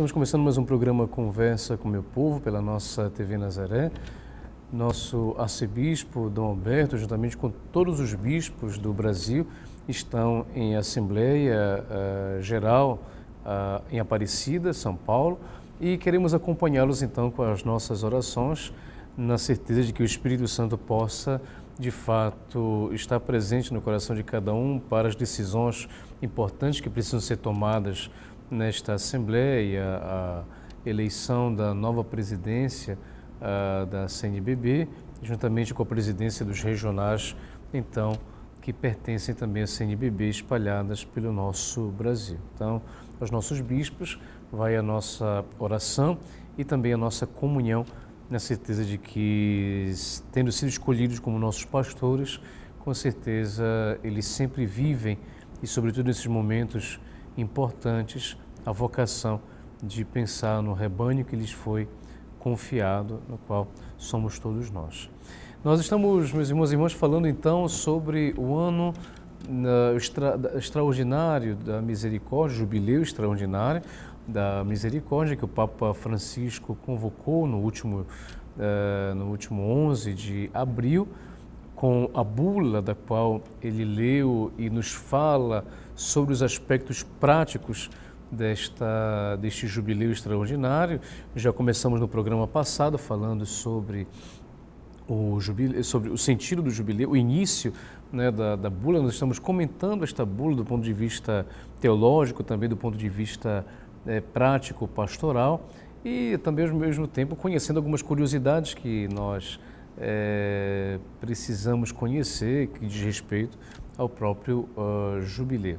Estamos começando mais um programa Conversa com o Meu Povo pela nossa TV Nazaré. Nosso arcebispo Dom Alberto, juntamente com todos os bispos do Brasil, estão em Assembleia uh, Geral uh, em Aparecida, São Paulo, e queremos acompanhá-los então com as nossas orações, na certeza de que o Espírito Santo possa de fato estar presente no coração de cada um para as decisões importantes que precisam ser tomadas nesta Assembleia a eleição da nova presidência uh, da CNBB, juntamente com a presidência dos regionais, então, que pertencem também à CNBB, espalhadas pelo nosso Brasil. Então, aos nossos bispos vai a nossa oração e também a nossa comunhão, na certeza de que, tendo sido escolhidos como nossos pastores, com certeza eles sempre vivem e, sobretudo nesses momentos importantes a vocação de pensar no rebanho que lhes foi confiado, no qual somos todos nós. Nós estamos, meus irmãos e irmãs, falando então sobre o ano extra, extraordinário da misericórdia, jubileu extraordinário da misericórdia que o Papa Francisco convocou no último, uh, no último 11 de abril, com a bula da qual ele leu e nos fala sobre os aspectos práticos desta, deste jubileu extraordinário. Já começamos no programa passado falando sobre o, jubileu, sobre o sentido do jubileu, o início né, da, da bula. Nós estamos comentando esta bula do ponto de vista teológico, também do ponto de vista é, prático, pastoral e também ao mesmo tempo conhecendo algumas curiosidades que nós é, precisamos conhecer que diz respeito ao próprio uh, jubileu.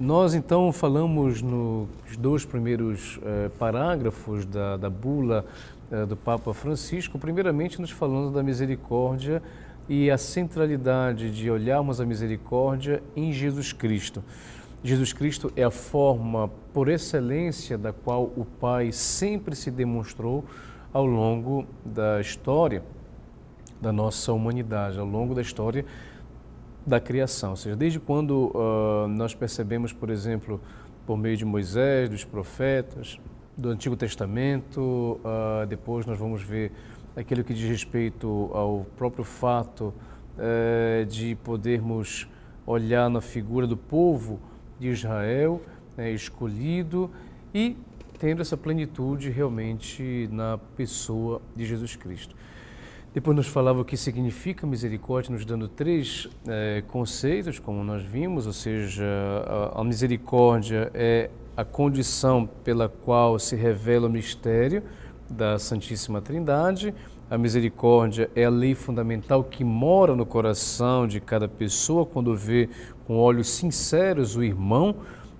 Nós então falamos nos dois primeiros eh, parágrafos da, da bula eh, do Papa Francisco, primeiramente nos falando da misericórdia e a centralidade de olharmos a misericórdia em Jesus Cristo. Jesus Cristo é a forma por excelência da qual o Pai sempre se demonstrou ao longo da história da nossa humanidade, ao longo da história da criação, ou seja, desde quando uh, nós percebemos, por exemplo, por meio de Moisés, dos profetas, do Antigo Testamento, uh, depois nós vamos ver aquilo que diz respeito ao próprio fato uh, de podermos olhar na figura do povo de Israel, né, escolhido, e tendo essa plenitude realmente na pessoa de Jesus Cristo. Depois nos falava o que significa misericórdia, nos dando três é, eh, conceitos, como nós vimos, ou seja, a, a misericórdia é a condição pela qual se revela o mistério da Santíssima Trindade. A misericórdia é a lei fundamental que mora no coração de cada pessoa quando vê com olhos sinceros o irmão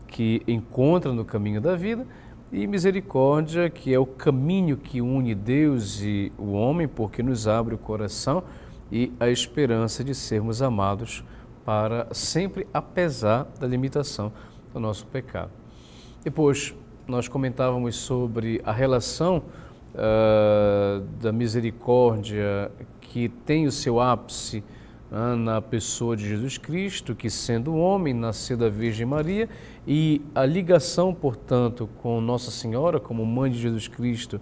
que encontra no caminho da vida. E misericórdia, que é o caminho que une Deus e o homem, porque nos abre o coração e a esperança de sermos amados para sempre, apesar da limitação do nosso pecado. Depois, nós comentávamos sobre a relação uh, da misericórdia que tem o seu ápice uh, na pessoa de Jesus Cristo, que sendo homem, nasceu da Virgem Maria, e a ligação, portanto, com Nossa Senhora, como mãe de Jesus Cristo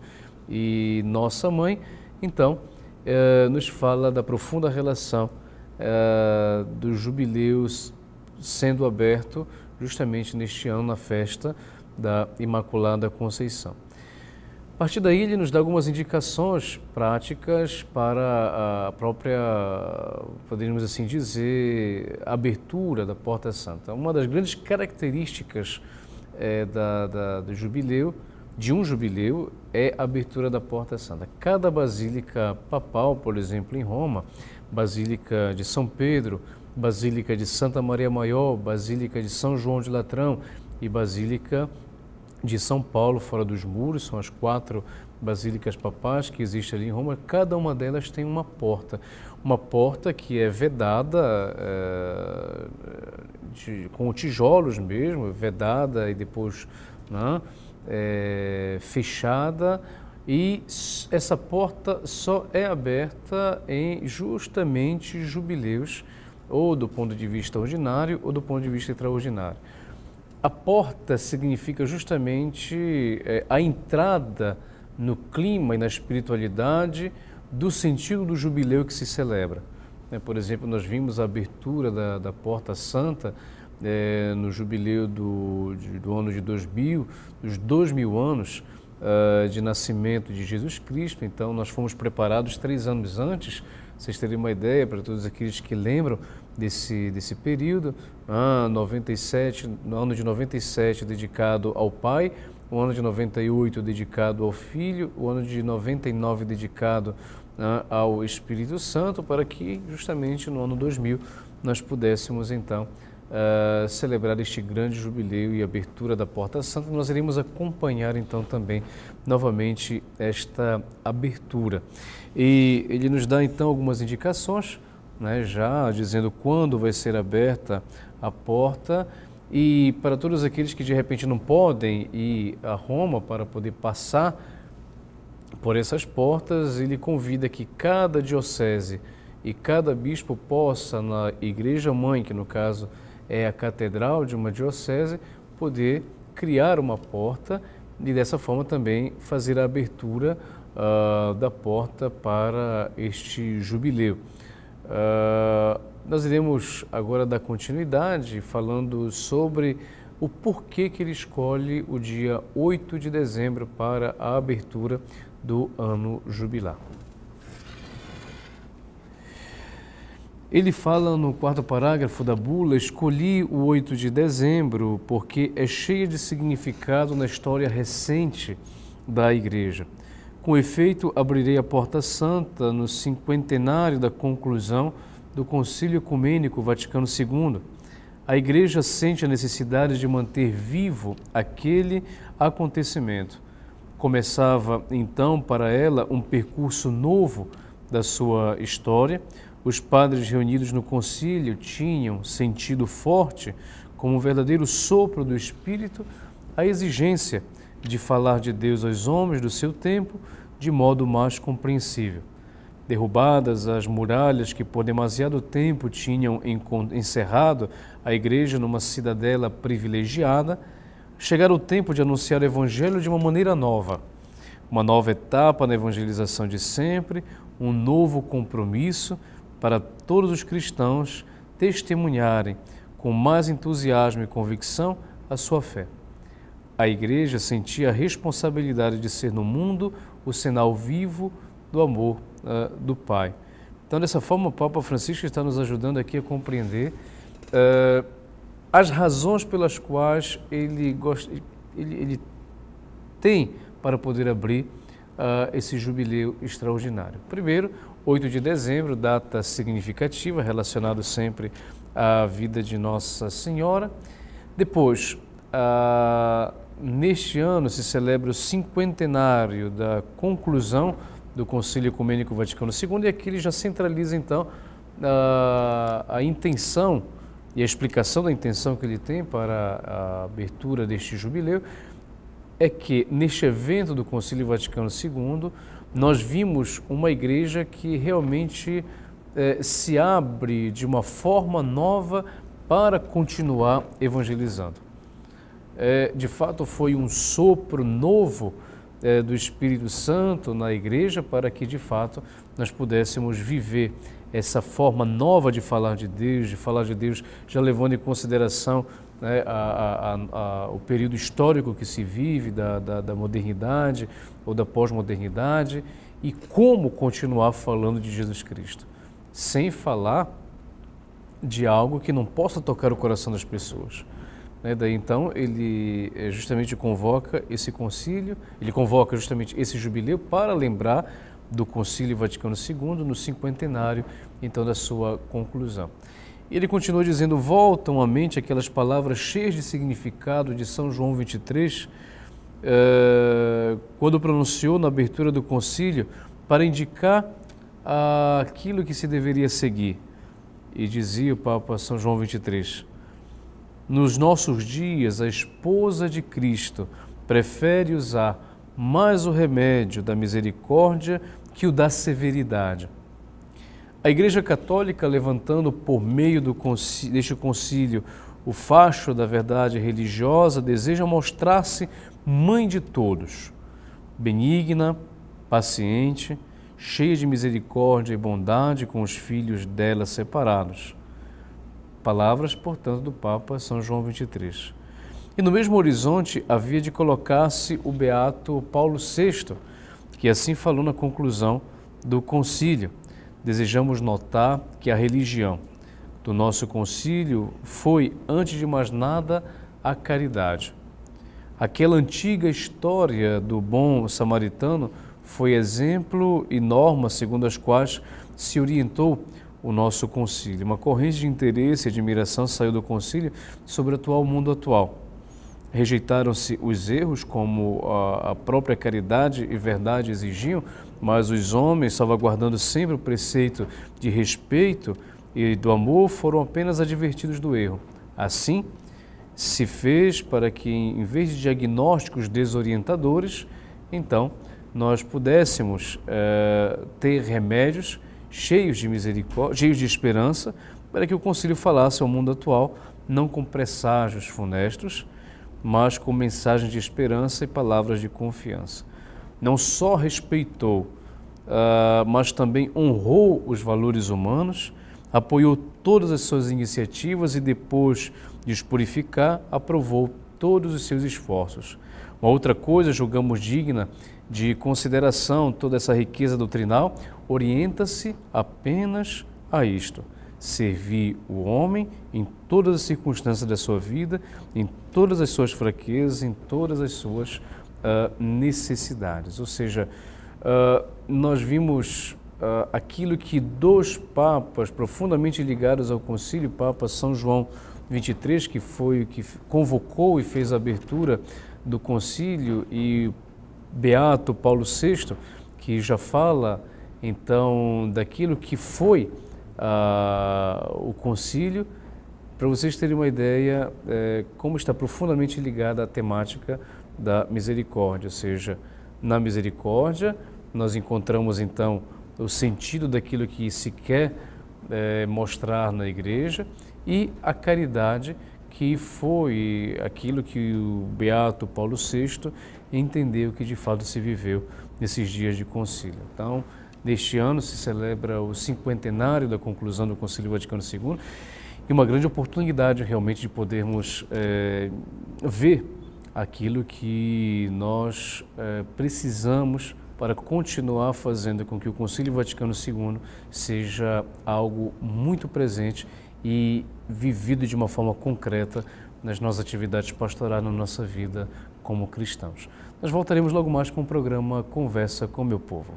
e nossa mãe, então, eh, nos fala da profunda relação eh, dos jubileus sendo aberto justamente neste ano na festa da Imaculada Conceição. A partir daí, ele nos dá algumas indicações práticas para a própria, poderíamos assim dizer, abertura da Porta Santa. Uma das grandes características é, da, da, do jubileu, de um jubileu, é a abertura da Porta Santa. Cada basílica papal, por exemplo, em Roma, Basílica de São Pedro, Basílica de Santa Maria Maior, Basílica de São João de Latrão e Basílica de São Paulo, fora dos muros, são as quatro basílicas papais que existem ali em Roma. Cada uma delas tem uma porta, uma porta que é vedada é, de, com tijolos mesmo, vedada e depois né, é, fechada. E essa porta só é aberta em justamente jubileus, ou do ponto de vista ordinário ou do ponto de vista extraordinário. A porta significa justamente é, a entrada no clima e na espiritualidade do sentido do jubileu que se celebra. É, por exemplo, nós vimos a abertura da, da Porta Santa é, no jubileu do, de, do ano de 2000, dos dois mil anos uh, de nascimento de Jesus Cristo. Então, nós fomos preparados três anos antes, vocês terem uma ideia, para todos aqueles que lembram, desse, desse período. Ah, 97, no ano de 97 dedicado ao pai, o ano de 98 dedicado ao filho, o ano de 99 dedicado ah, ao Espírito Santo, para que justamente no ano 2000 nós pudéssemos então ah, celebrar este grande jubileu e abertura da Porta Santa. Nós iremos acompanhar então também novamente esta abertura. E ele nos dá então algumas indicações né, já dizendo quando vai ser aberta a porta e para todos aqueles que de repente não podem ir a Roma para poder passar por essas portas, ele convida que cada diocese e cada bispo possa, na igreja mãe, que no caso é a catedral de uma diocese, poder criar uma porta e dessa forma também fazer a abertura uh, da porta para este jubileu. Uh, nós iremos agora dar continuidade falando sobre o porquê que ele escolhe o dia 8 de dezembro para a abertura do ano jubilar. Ele fala no quarto parágrafo da bula: escolhi o 8 de dezembro porque é cheia de significado na história recente da Igreja. Com efeito, abrirei a Porta Santa no cinquentenário da conclusão do Concílio Ecumênico Vaticano II. A Igreja sente a necessidade de manter vivo aquele acontecimento. Começava então para ela um percurso novo da sua história. Os padres reunidos no concílio tinham sentido forte, como um verdadeiro sopro do Espírito, a exigência de falar de Deus aos homens do seu tempo de modo mais compreensível. Derrubadas as muralhas que por demasiado tempo tinham encerrado a igreja numa cidadela privilegiada, chegara o tempo de anunciar o Evangelho de uma maneira nova. Uma nova etapa na evangelização de sempre, um novo compromisso para todos os cristãos testemunharem com mais entusiasmo e convicção a sua fé. A igreja sentia a responsabilidade de ser no mundo o sinal vivo do amor uh, do Pai. Então, dessa forma, o Papa Francisco está nos ajudando aqui a compreender uh, as razões pelas quais ele, ele, ele tem para poder abrir uh, esse jubileu extraordinário. Primeiro, 8 de dezembro, data significativa, relacionado sempre à vida de Nossa Senhora. Depois, uh, neste ano se celebra o cinquentenário da conclusão do Concílio Ecumênico Vaticano II e aqui ele já centraliza então a, a intenção e a explicação da intenção que ele tem para a abertura deste jubileu é que neste evento do Concílio Vaticano II nós vimos uma igreja que realmente eh, se abre de uma forma nova para continuar evangelizando. É, de fato foi um sopro novo é, do Espírito Santo na igreja para que de fato nós pudéssemos viver essa forma nova de falar de Deus, de falar de Deus, já levando em consideração né, a, a, a, o período histórico que se vive da, da, da modernidade ou da pós-modernidade e como continuar falando de Jesus Cristo, sem falar de algo que não possa tocar o coração das pessoas. Né? Daí então ele eh, justamente convoca esse concílio, ele convoca justamente esse jubileu para lembrar do Concílio Vaticano II no cinquentenário então da sua conclusão. E ele continua dizendo: voltam à mente aquelas palavras cheias de significado de São João 23, eh, quando pronunciou na abertura do concílio para indicar aquilo que se deveria seguir. E dizia o Papa São João 23: nos nossos dias, a esposa de Cristo prefere usar mais o remédio da misericórdia que o da severidade. A Igreja Católica, levantando por meio do concílio, deste concílio o facho da verdade religiosa, deseja mostrar-se mãe de todos, benigna, paciente, cheia de misericórdia e bondade com os filhos dela separados palavras, portanto, do Papa São João XXIII. E no mesmo horizonte havia de colocar-se o beato Paulo VI, que assim falou na conclusão do concílio. Desejamos notar que a religião do nosso concílio foi, antes de mais nada, a caridade. Aquela antiga história do bom samaritano foi exemplo e norma segundo as quais se orientou o nosso concílio. Uma corrente de interesse e admiração saiu do concílio sobre o atual mundo atual. Rejeitaram-se os erros, como a própria caridade e verdade exigiam, mas os homens, salvaguardando sempre o preceito de respeito e do amor, foram apenas advertidos do erro. Assim, se fez para que, em vez de diagnósticos desorientadores, então nós pudéssemos eh, ter remédios cheios de misericórdia, cheios de esperança, para que o concílio falasse ao mundo atual não com presságios funestos, mas com mensagens de esperança e palavras de confiança. Não só respeitou, ah, mas também honrou os valores humanos, apoiou todas as suas iniciativas e depois de os purificar, aprovou todos os seus esforços. Uma outra coisa julgamos digna de consideração toda essa riqueza doutrinal orienta-se apenas a isto: servir o homem em todas as circunstâncias da sua vida, em todas as suas fraquezas, em todas as suas uh, necessidades. Ou seja, uh, nós vimos uh, aquilo que dois papas profundamente ligados ao Concílio Papa São João 23, que foi o que convocou e fez a abertura do concílio, e Beato Paulo VI, que já fala então daquilo que foi ah, o concílio, para vocês terem uma ideia é, como está profundamente ligada a temática da misericórdia, ou seja, na misericórdia nós encontramos então o sentido daquilo que se quer é, mostrar na igreja, e a caridade, que foi aquilo que o Beato Paulo VI entendeu que de fato se viveu nesses dias de concílio. Então, neste ano se celebra o cinquentenário da conclusão do Concílio Vaticano II e uma grande oportunidade realmente de podermos é, ver aquilo que nós é, precisamos para continuar fazendo com que o Concílio Vaticano II seja algo muito presente e vivido de uma forma concreta nas nossas atividades pastorais, na nossa vida como cristãos. Nós voltaremos logo mais com o programa Conversa com Meu Povo.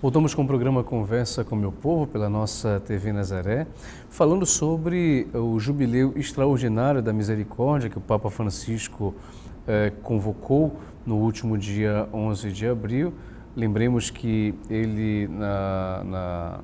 Voltamos com o programa Conversa com Meu Povo pela nossa TV Nazaré, falando sobre o jubileu extraordinário da misericórdia que o Papa Francisco eh, convocou no último dia 11 de abril. Lembremos que ele, na, na,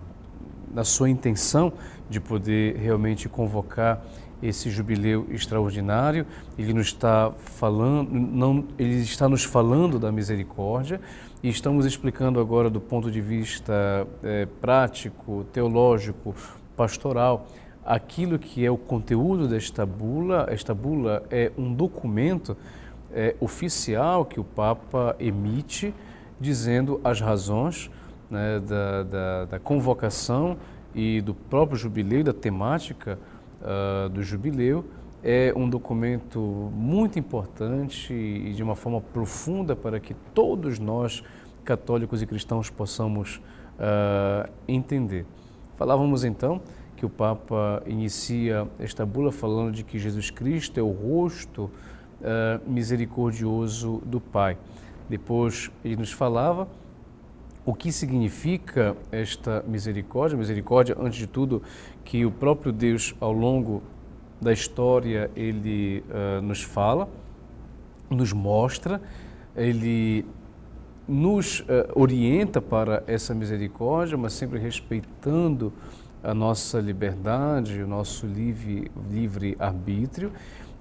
na sua intenção de poder realmente convocar esse jubileu extraordinário. Ele nos está falando, não, ele está nos falando da misericórdia e estamos explicando agora do ponto de vista é, prático, teológico, pastoral, aquilo que é o conteúdo desta bula. Esta bula é um documento é, oficial que o Papa emite dizendo as razões né, da, da, da convocação e do próprio jubileu, da temática uh, do jubileu, é um documento muito importante e de uma forma profunda para que todos nós, católicos e cristãos, possamos uh, entender. Falávamos então que o Papa inicia esta bula falando de que Jesus Cristo é o rosto uh, misericordioso do Pai. Depois ele nos falava o que significa esta misericórdia? Misericórdia, antes de tudo, que o próprio Deus, ao longo da história, ele uh, nos fala, nos mostra, ele nos uh, orienta para essa misericórdia, mas sempre respeitando a nossa liberdade, o nosso livre, livre arbítrio.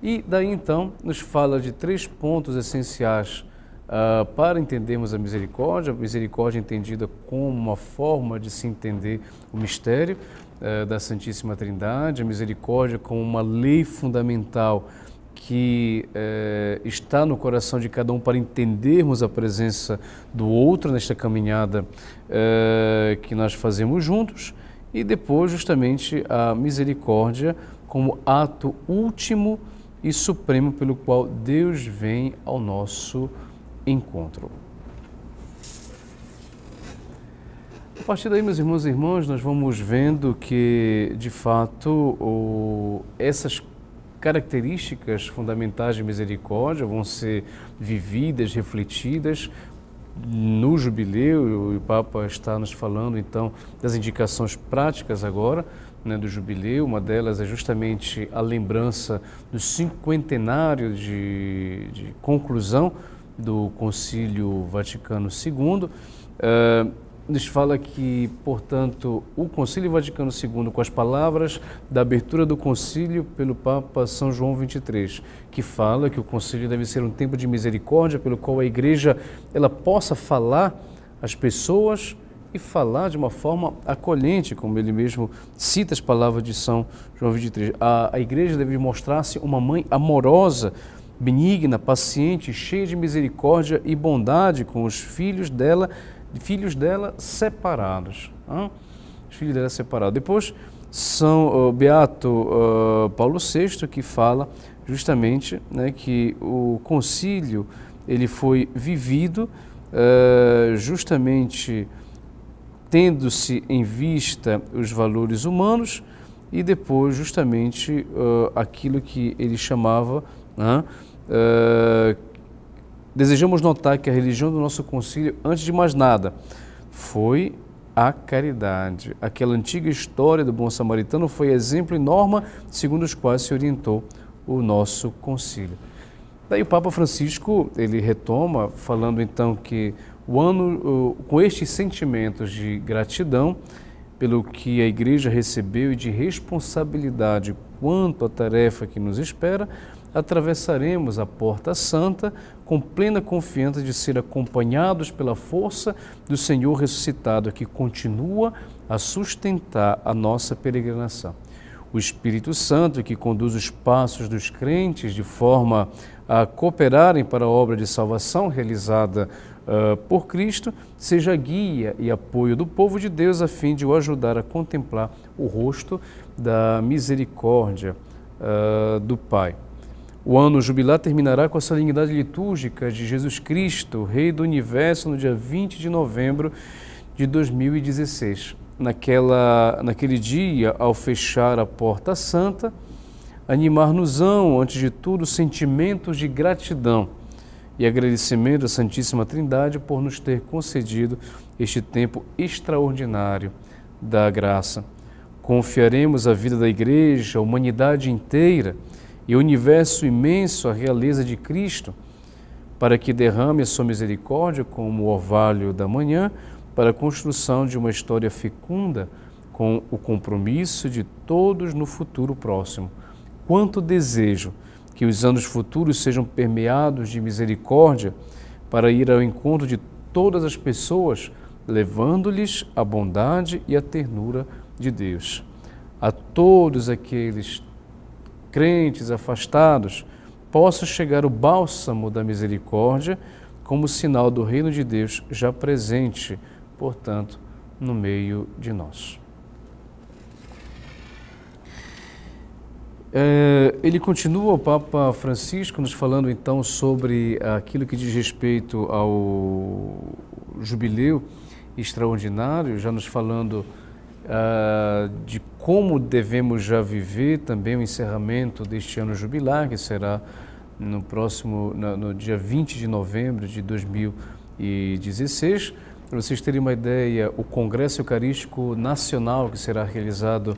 E daí então nos fala de três pontos essenciais Uh, para entendermos a misericórdia, a misericórdia é entendida como uma forma de se entender o mistério uh, da Santíssima Trindade, a misericórdia como uma lei fundamental que uh, está no coração de cada um para entendermos a presença do outro nesta caminhada eh, que nós fazemos juntos, e depois, justamente, a misericórdia como ato último e supremo pelo qual Deus vem ao nosso coração encontro. A partir daí, meus irmãos e irmãs, nós vamos vendo que, de fato, o, essas características fundamentais de misericórdia vão ser vividas, refletidas no jubileu, e o Papa está nos falando então das indicações práticas agora né, do jubileu. Uma delas é justamente a lembrança do cinquentenário de, de conclusão do Concílio Vaticano II. Uh, eh, nos fala que, portanto, o Concílio Vaticano II, com as palavras da abertura do concílio pelo Papa São João XXIII, que fala que o concílio deve ser um tempo de misericórdia pelo qual a igreja ela possa falar às pessoas e falar de uma forma acolhente, como ele mesmo cita as palavras de São João XXIII. A, a igreja deve mostrar-se uma mãe amorosa benigna, paciente, cheia de misericórdia e bondade com os filhos dela, filhos dela separados. Hein? Os filhos dela separados. Depois, São Beato uh, Paulo VI, que fala justamente né, que o concílio ele foi vivido uh, justamente tendo-se em vista os valores humanos e depois justamente uh, aquilo que ele chamava ah, desejamos notar que a religião do nosso concílio, antes de mais nada, foi a caridade. Aquela antiga história do bom samaritano foi exemplo e norma segundo os quais se orientou o nosso concílio. Daí o Papa Francisco, ele retoma falando então que o ano com estes sentimentos de gratidão pelo que a igreja recebeu e de responsabilidade quanto à tarefa que nos espera, atravessaremos a Porta Santa com plena confiança de ser acompanhados pela força do Senhor ressuscitado que continua a sustentar a nossa peregrinação. O Espírito Santo, que conduz os passos dos crentes de forma a cooperarem para a obra de salvação realizada uh, por Cristo, seja guia e apoio do povo de Deus a fim de o ajudar a contemplar o rosto da misericórdia uh, do Pai. O ano jubilar terminará com a solenidade litúrgica de Jesus Cristo, Rei do Universo, no dia 20 de novembro de 2016. Naquela, naquele dia, ao fechar a porta santa, animar-nos-ão, antes de tudo, sentimentos de gratidão e agradecimento à Santíssima Trindade por nos ter concedido este tempo extraordinário da graça. Confiaremos a vida da Igreja, a humanidade inteira, e o universo imenso a realeza de Cristo, para que derrame a sua misericórdia como o orvalho da manhã, para a construção de uma história fecunda com o compromisso de todos no futuro próximo. Quanto desejo que os anos futuros sejam permeados de misericórdia para ir ao encontro de todas as pessoas, levando-lhes a bondade e a ternura de Deus. A todos aqueles crentes afastados, possa chegar o bálsamo da misericórdia como sinal do reino de Deus já presente, portanto, no meio de nós. É, ele continua, o Papa Francisco, nos falando então sobre aquilo que diz respeito ao jubileu extraordinário, já nos falando uh, de como devemos já viver também o encerramento deste ano jubilar, que será no próximo, no, no dia 20 de novembro de 2016. Para vocês terem uma ideia, o Congresso Eucarístico Nacional, que será realizado uh,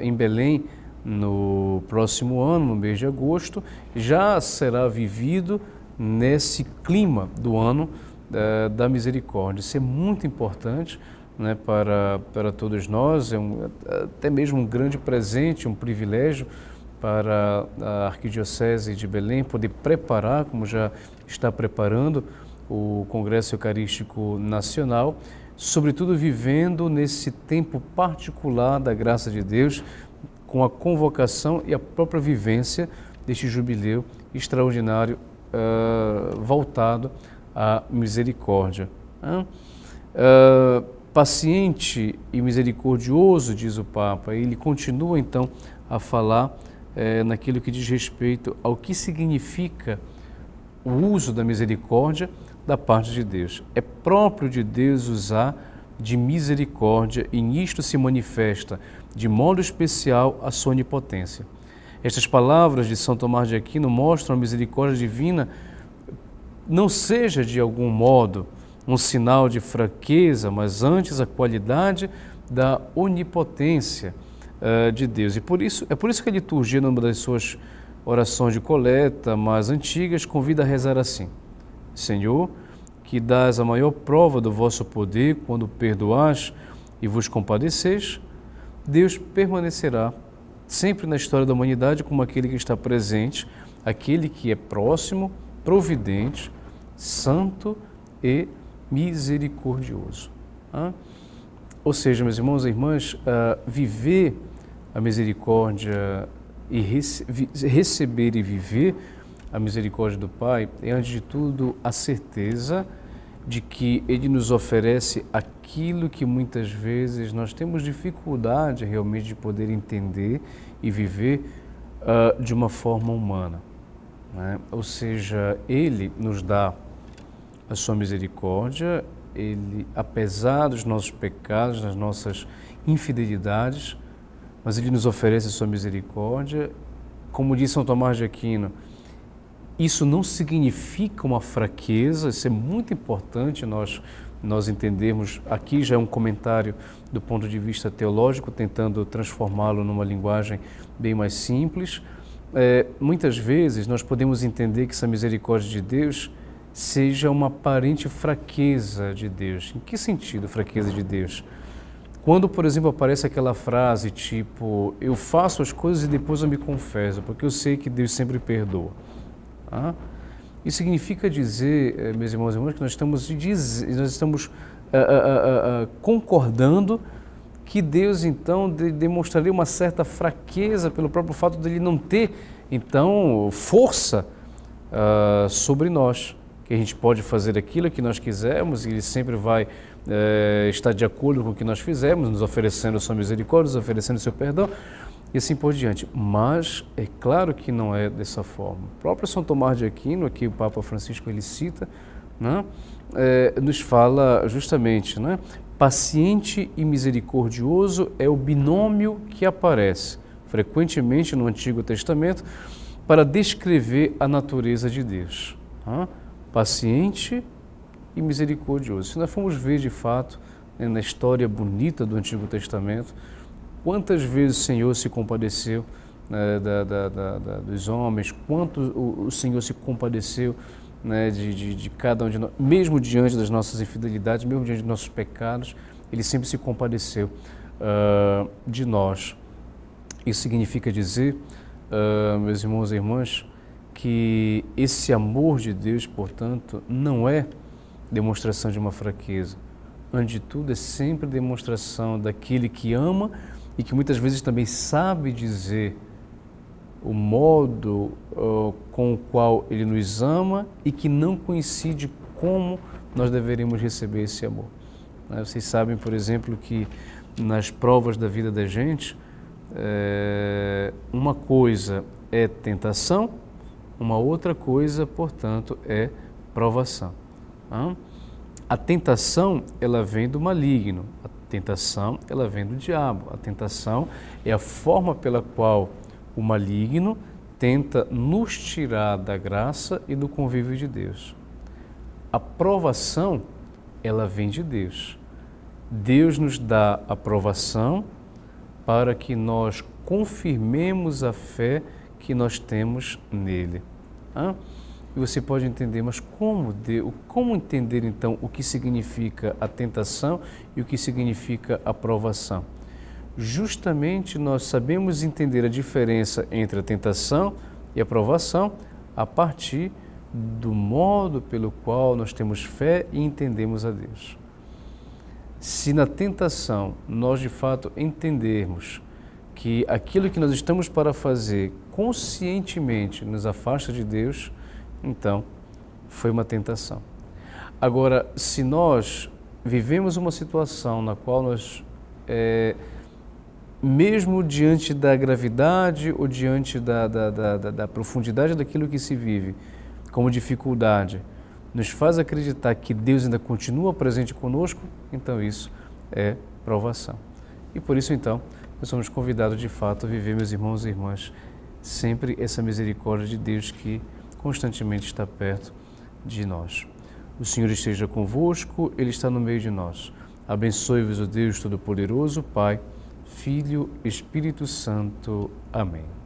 em Belém, no próximo ano, no mês de agosto, já será vivido nesse clima do ano uh, da misericórdia. Isso é muito importante né, para, para todos nós, é um, até mesmo um grande presente, um privilégio para a Arquidiocese de Belém poder preparar, como já está preparando, o Congresso Eucarístico Nacional, sobretudo vivendo nesse tempo particular da graça de Deus, com a convocação e a própria vivência deste jubileu extraordinário uh, voltado à misericórdia. Uh, paciente e misericordioso, diz o Papa. Ele continua então a falar é, naquilo que diz respeito ao que significa o uso da misericórdia da parte de Deus. É próprio de Deus usar de misericórdia e nisto se manifesta de modo especial a sua onipotência. Estas palavras de São Tomás de Aquino mostram a misericórdia divina não seja de algum modo um sinal de fraqueza, mas antes a qualidade da onipotência uh, de Deus. E por isso, é por isso que a liturgia, numa das suas orações de coleta mais antigas, convida a rezar assim: Senhor, que dás a maior prova do vosso poder quando perdoais e vos compadeceis, Deus permanecerá sempre na história da humanidade como aquele que está presente, aquele que é próximo, providente, santo e misericordioso. Ou seja, meus irmãos e irmãs, ah, viver a misericórdia e receber e viver a misericórdia do Pai é, antes de tudo, a certeza de que Ele nos oferece aquilo que muitas vezes nós temos dificuldade realmente de poder entender e viver ah, de uma forma humana. Né? Ou seja, Ele nos dá a sua misericórdia, ele, apesar dos nossos pecados, das nossas infidelidades, mas ele nos oferece a sua misericórdia. Como diz São Tomás de Aquino, isso não significa uma fraqueza, isso é muito importante nós nós entendermos. Aqui já é um comentário do ponto de vista teológico, tentando transformá-lo numa linguagem bem mais simples. É, muitas vezes nós podemos entender que essa misericórdia de Deus seja uma aparente fraqueza de Deus. Em que sentido fraqueza de Deus? Quando, por exemplo, aparece aquela frase tipo, eu faço as coisas e depois eu me confesso, porque eu sei que Deus sempre perdoa. Ah? Isso significa dizer, eh, meus irmãos e irmãs, que nós estamos, nós estamos ah, ah, concordando que Deus então demonstraria uma certa fraqueza pelo próprio fato de ele não ter então força ah, sobre nós que a gente pode fazer aquilo que nós quisermos e Ele sempre vai é, estar de acordo com o que nós fizemos, nos oferecendo a sua misericórdia, nos oferecendo o seu perdão e assim por diante. Mas é claro que não é dessa forma. O próprio São Tomás de Aquino, aqui o Papa Francisco ele cita, né, é, nos fala justamente, né, paciente e misericordioso é o binômio que aparece frequentemente no Antigo Testamento para descrever a natureza de Deus. Né? paciente e misericordioso. Se nós formos ver de fato né, na história bonita do Antigo Testamento, quantas vezes o Senhor se compadeceu né, da, da, da, dos homens, quanto o, o Senhor se compadeceu né, de, de, de, cada um de nós, mesmo diante das nossas infidelidades, mesmo diante dos nossos pecados, Ele sempre se compadeceu uh, de nós. Isso significa dizer, uh, meus irmãos e irmãs, que esse amor de Deus, portanto, não é demonstração de uma fraqueza. Antes de tudo, é sempre demonstração daquele que ama e que muitas vezes também sabe dizer o modo uh, com o qual ele nos ama e que não coincide como nós deveríamos receber esse amor. Né, vocês sabem, por exemplo, que nas provas da vida da gente, é, uma coisa é tentação uma outra coisa, portanto, é provação. A tentação, ela vem do maligno. A tentação, ela vem do diabo. A tentação é a forma pela qual o maligno tenta nos tirar da graça e do convívio de Deus. A provação, ela vem de Deus. Deus nos dá a provação para que nós confirmemos a fé que nós temos nele. Ah? E você pode entender, mas como, de, como entender então o que significa a tentação e o que significa a provação? Justamente nós sabemos entender a diferença entre a tentação e a provação a partir do modo pelo qual nós temos fé e entendemos a Deus. Se na tentação nós de fato entendermos que aquilo que nós estamos para fazer conscientemente nos afasta de Deus, então foi uma tentação. Agora, se nós vivemos uma situação na qual nós, é, mesmo diante da gravidade ou diante da, da, da, da profundidade daquilo que se vive, como dificuldade, nos faz acreditar que Deus ainda continua presente conosco, então isso é provação. E por isso, então, nós somos convidados de fato a viver, meus irmãos e irmãs, sempre essa misericórdia de Deus que constantemente está perto de nós. O Senhor esteja convosco, Ele está no meio de nós. Abençoe-vos o Deus Todo-Poderoso, Pai, Filho, Espírito Santo. Amém.